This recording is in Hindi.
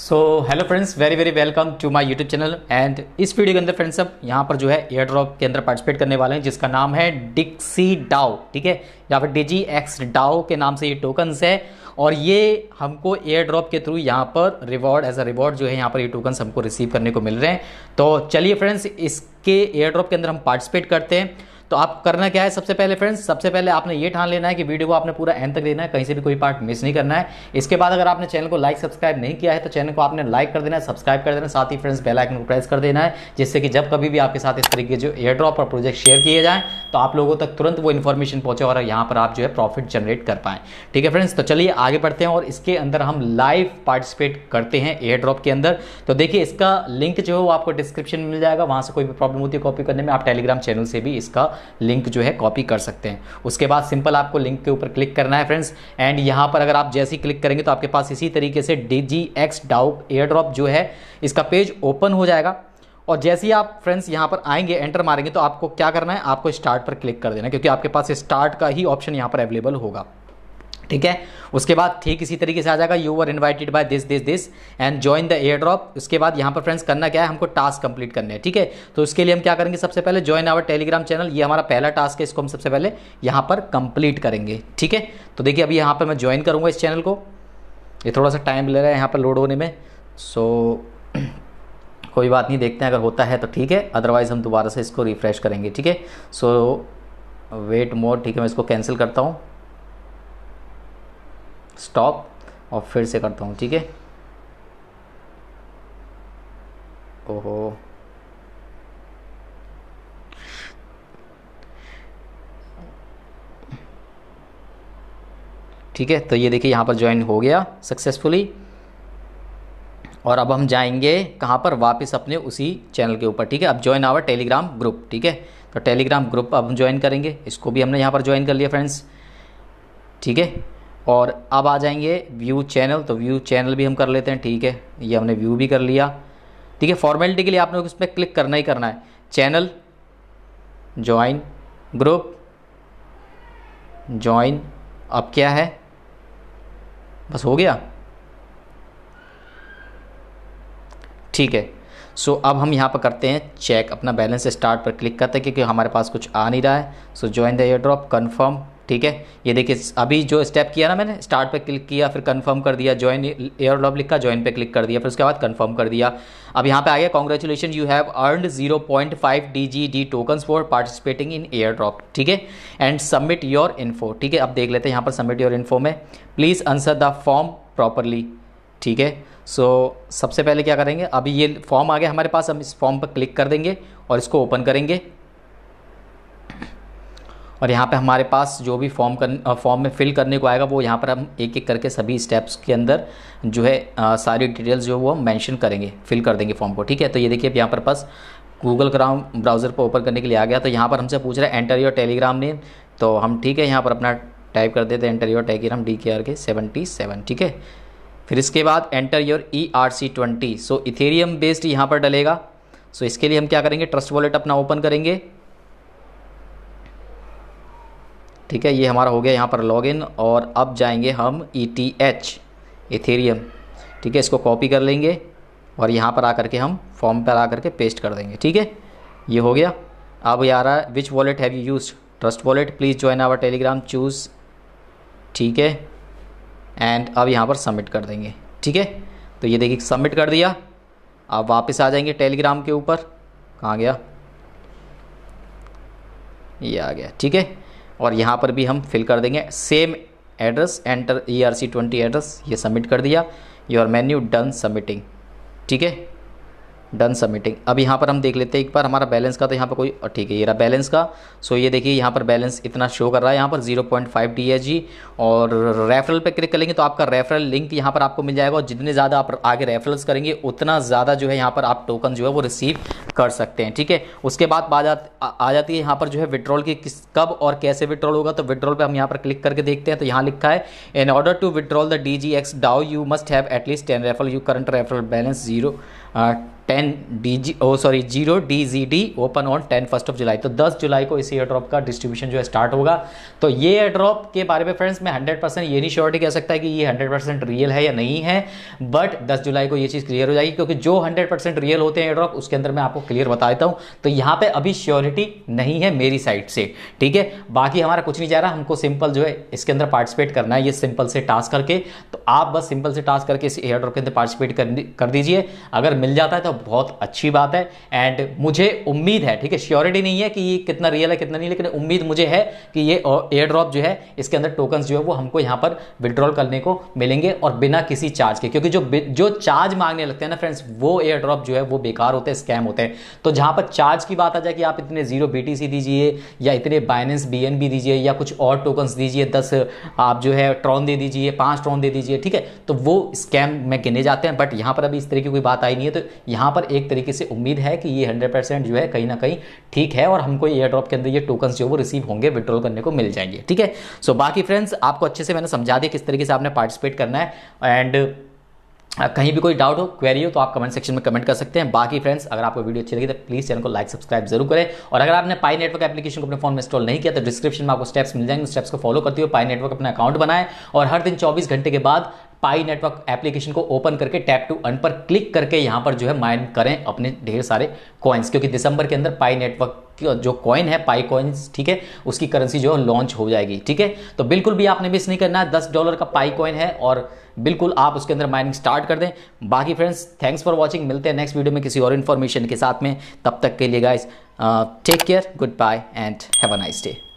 So hello friends very very welcome to my YouTube channel and इस वीडियो के अंदर फ्रेंड्स अब यहाँ पर जो है एयर ड्रॉप के अंदर पार्टिसिपेट करने वाले हैं जिसका नाम है डिक्सी डाओ ठीक है या फिर डिजी एक्स डाओ के नाम से ये टोकन्स है और ये हमको एयर ड्रॉप के थ्रू यहाँ पर रिवॉर्ड एज अ रिवॉर्ड जो है यहाँ पर ये टोकन्स हमको रिसीव करने को मिल रहे हैं तो चलिए फ्रेंड्स इसके एयर ड्रॉप के अंदर हम पार्टिसिपेट करते हैं तो आप करना क्या है सबसे पहले फ्रेंड्स सबसे पहले आपने ये ठान लेना है कि वीडियो को आपने पूरा एंड तक लेना है कहीं से भी कोई पार्ट मिस नहीं करना है इसके बाद अगर आपने चैनल को लाइक सब्सक्राइब नहीं किया है तो चैनल को आपने लाइक कर देना है सब्सक्राइब कर देना साथ ही फ्रेंड्स बेल आइकन को प्रेस कर देना है जिससे कि जब कभी भी आपके साथ इस तरीके जो एयर ड्रॉप और प्रोजेक्ट शेयर किए जाएँ तो आप लोगों तक तुरंत वो इन्फॉर्मेशन पहुंचे और यहाँ पर आप जो है प्रॉफिट जनरेट कर पाएँ ठीक है फ्रेंड्स तो चलिए आगे बढ़ते हैं और इसके अंदर हम लाइव पार्टिसिपेट करते हैं एयर ड्रॉप के अंदर तो देखिए इसका लिंक जो है वो आपको डिस्क्रिप्शन में मिल जाएगा वहाँ से कोई भी प्रॉब्लम होती है कॉपी करने में आप टेलीग्राम चैनल से भी इसका लिंक जो है कॉपी कर सकते हैं उसके बाद सिंपल आपको लिंक के ऊपर क्लिक करना है फ्रेंड्स एंड यहाँ पर अगर आप जैसे ही क्लिक करेंगे तो आपके पास इसी तरीके से D G X DAO airdrop जो है इसका पेज ओपन हो जाएगा और जैसे ही आप फ्रेंड्स यहां पर आएंगे एंटर मारेंगे तो आपको क्या करना है आपको स्टार्ट पर क्लिक कर देना क्योंकि आपके पास स्टार्ट का ही ऑप्शन यहां पर अवेलेबल होगा ठीक है उसके बाद ठीक इसी तरीके से आ जाएगा you are invited by this this this and join the airdrop उसके बाद यहाँ पर फ्रेंड्स करना क्या है हमको टास्क कंप्लीट करने हैं ठीक है थीके? तो उसके लिए हम क्या करेंगे सबसे पहले ज्वाइन आवर टेलीग्राम चैनल ये हमारा पहला टास्क है इसको हम सबसे पहले यहाँ पर कंप्लीट करेंगे ठीक है तो देखिए अभी यहाँ पर मैं ज्वाइन करूँगा इस चैनल को ये थोड़ा सा टाइम ले रहा है यहाँ पर लोड होने में सो so, कोई बात नहीं देखते हैं अगर होता है तो ठीक है अदरवाइज़ हम दोबारा से इसको रिफ़्रेश करेंगे ठीक है सो वेट मोर ठीक है मैं इसको कैंसिल करता हूँ स्टॉप और फिर से करता हूँ ठीक है ओहो ठीक है तो ये देखिए यहाँ पर ज्वाइन हो गया सक्सेसफुली और अब हम जाएंगे कहाँ पर वापस अपने उसी चैनल के ऊपर ठीक है अब ज्वाइन आवर टेलीग्राम ग्रुप ठीक है तो टेलीग्राम ग्रुप अब हम ज्वाइन करेंगे इसको भी हमने यहाँ पर ज्वाइन कर लिया फ्रेंड्स ठीक है और अब आ जाएंगे व्यू चैनल तो व्यू चैनल भी हम कर लेते हैं ठीक है ये हमने व्यू भी कर लिया ठीक है फॉर्मेलिटी के लिए आपने उस पर क्लिक करना ही करना है चैनल ज्वाइन ग्रुप ज्वाइन अब क्या है बस हो गया ठीक है सो so, अब हम यहाँ पर करते हैं चेक अपना बैलेंस स्टार्ट पर क्लिक करते हैं क्योंकि हमारे पास कुछ आ नहीं रहा है so join the airdrop confirm ठीक है ये देखिए अभी जो स्टेप किया ना मैंने स्टार्ट पे क्लिक किया फिर कंफर्म कर दिया ज्वाइन एयर लॉब लिखा ज्वाइन पे क्लिक कर दिया फिर उसके बाद कंफर्म कर दिया अब यहाँ पे आ गया congratulation you have earned 0.5 point five D G D tokens for participating in airdrop ठीक है एंड सबमिट योर इन्फो ठीक है अब देख लेते हैं यहाँ पर सबमिट योर इन्फो में please answer the form properly ठीक है सो सबसे पहले क्या करेंगे अभी ये फॉर्म आ गया हमारे पास हम इस फॉर्म पर क्लिक कर देंगे और इसको ओपन करेंगे और यहाँ पे हमारे पास जो भी फॉर्म कर फॉर्म में फ़िल करने को आएगा वो यहाँ पर हम एक एक करके सभी स्टेप्स के अंदर जो है आ, सारी डिटेल्स जो वो मेंशन मैंशन करेंगे फिल कर देंगे फॉर्म को ठीक है तो ये देखिए अब यहाँ पर पास गूगल क्राम ब्राउज़र पर ओपन करने के लिए आ गया तो यहाँ पर हमसे पूछ रहा है एंटर योर टेलीग्राम नेम तो हम ठीक है यहाँ पर अपना टाइप कर देते हैं enter your Telegram D K R K seventy seven ठीक है फिर इसके बाद enter your E R C twenty so Ethereum based यहाँ पर डलेगा सो so, इसके लिए हम क्या करेंगे ट्रस्ट वॉलेट अपना ओपन करेंगे ठीक है ये हमारा हो गया यहाँ पर लॉगिन और अब जाएंगे हम ई टी एच इथेरियम ठीक है इसको कॉपी कर लेंगे और यहाँ पर आकर के हम फॉर्म पर आकर के पेस्ट कर देंगे ठीक है ये हो गया अब ये आ रहा है which wallet have you use trust wallet please join our Telegram choose ठीक है एंड अब यहाँ पर सबमिट कर देंगे ठीक है तो ये देखिए सबमिट कर दिया अब वापस आ जाएंगे टेलीग्राम के ऊपर कहाँ गया ये आ गया ठीक है और यहाँ पर भी हम फिल कर देंगे same address enter E R C twenty address ये सबमिट कर दिया योर मेन्यू डन सबमिटिंग ठीक है डन सबमिटिंग अब यहाँ पर हम देख लेते हैं एक बार हमारा बैलेंस का तो यहाँ पर कोई ठीक है ये रहा बैलेंस का सो ये देखिए यहाँ पर बैलेंस इतना शो कर रहा है यहाँ पर 0.5 पॉइंट और रेफरल पे क्लिक करेंगे तो आपका रेफरल लिंक यहाँ पर आपको मिल जाएगा और जितने ज़्यादा आप आगे रेफरल्स करेंगे उतना ज़्यादा जो है यहाँ पर आप टोकन जो है वो रिसीव कर सकते हैं ठीक है उसके बाद बात आ जाती है यहाँ पर जो है विड्रॉल की किस कब और कैसे विड्रॉल होगा तो विड्रॉल पर हम यहाँ पर क्लिक करके देखते हैं तो यहाँ लिखा है in order to withdrawal the D G X DAO you must have at least ten referral you current referral balance zero ten D G O sorry zero D G D open on ten first of July तो दस जुलाई को इस एयर ड्रॉप का डिस्ट्रीब्यूशन जो है स्टार्ट होगा तो ये एयर ड्रॉप के बारे में फ्रेंड्स मैं हंड्रेड परसेंट ये नहीं श्योरिटी कह सकता है कि ये हंड्रेड परसेंट रियल है या नहीं है बट दस जुलाई को ये चीज़ क्लियर हो जाएगी क्योंकि जो हंड्रेड परसेंट रियल होते हैं एयर ड्रॉप उसके अंदर मैं आपको क्लियर बता देता हूँ तो यहाँ पर अभी श्योरिटी नहीं है मेरी साइड से ठीक है बाकी हमारा कुछ नहीं जा रहा हमको सिंपल जो है इसके अंदर पार्टिसिपेट करना है ये सिंपल से टास्क करके तो आप बस सिंपल से टास्क करके इस एयर ड्रॉप के अंदर पार्टिसिपेट कर दीजिए अगर मिल जाता है तो बहुत अच्छी बात है एंड मुझे उम्मीद है ठीक है श्योरिटी नहीं है कि ये कितना रियल है कितना नहीं लेकिन उम्मीद मुझे है कि ये एयर ड्रॉप जो है इसके अंदर टोकन जो है वो हमको यहाँ पर विड्रॉल करने को मिलेंगे और बिना किसी चार्ज के क्योंकि जो जो चार्ज मांगने लगते हैं ना फ्रेंड्स वो एयर ड्रॉप जो है वो बेकार होते हैं स्कैम होते हैं तो जहाँ पर चार्ज की बात आ जाए कि आप इतने जीरो बी दीजिए या इतने बाइनेंस बी दीजिए या कुछ और टोकन्स दीजिए दस आप जो है ट्रॉन दे दीजिए पाँच ट्रॉन दे दीजिए ठीक है तो वो स्कैम में गिने जाते हैं बट यहाँ पर अभी इस तरह की कोई बात आई नहीं है है तो यहाँ पर एक तरीके से उम्मीद है कि ये हंड्रेड जो है कहीं ना कहीं ठीक है और हमको एयर ड्रॉप के अंदर ये टोकन जो वो रिसीव होंगे विड्रॉल करने को मिल जाएंगे ठीक है सो बाकी फ्रेंड्स आपको अच्छे से मैंने समझा दिया किस तरीके से आपने पार्टिसिपेट करना है एंड कहीं भी कोई डाउट हो क्वेरी हो तो आप कमेंट सेक्शन में कमेंट कर सकते हैं बाकी फ्रेंड्स अगर आपको वीडियो अच्छी लगी तो प्लीज़ चैनल को लाइक सब्सक्राइब जरूर करें और अगर आपने पाई नेटवर्क एप्लीकेशन को अपने फोन में इंस्टॉल नहीं किया तो डिस्क्रिप्शन में आपको स्टेप्स मिल जाएंगे स्टेप्स को फॉलो करते हुए पाई नेटवर्क अपना अकाउंट बनाए और हर दिन चौबीस घंटे के बाद पाई नेटवर्क एप्लीकेशन को ओपन करके टैप टू अन पर क्लिक करके यहाँ पर जो है माइन करें अपने ढेर सारे कॉइन्स क्योंकि दिसंबर के अंदर पाई नेटवर्क जो कॉइन है पाई कॉइन्स ठीक है उसकी करेंसी जो है लॉन्च हो जाएगी ठीक है तो बिल्कुल भी आपने मिस नहीं करना है दस डॉलर का पाई कॉइन है और बिल्कुल आप उसके अंदर माइनिंग स्टार्ट कर दें बाकी फ्रेंड्स थैंक्स फॉर वॉचिंग मिलते हैं नेक्स्ट वीडियो में किसी और इन्फॉर्मेशन के साथ में तब तक के लिए guys take care good bye and have a nice day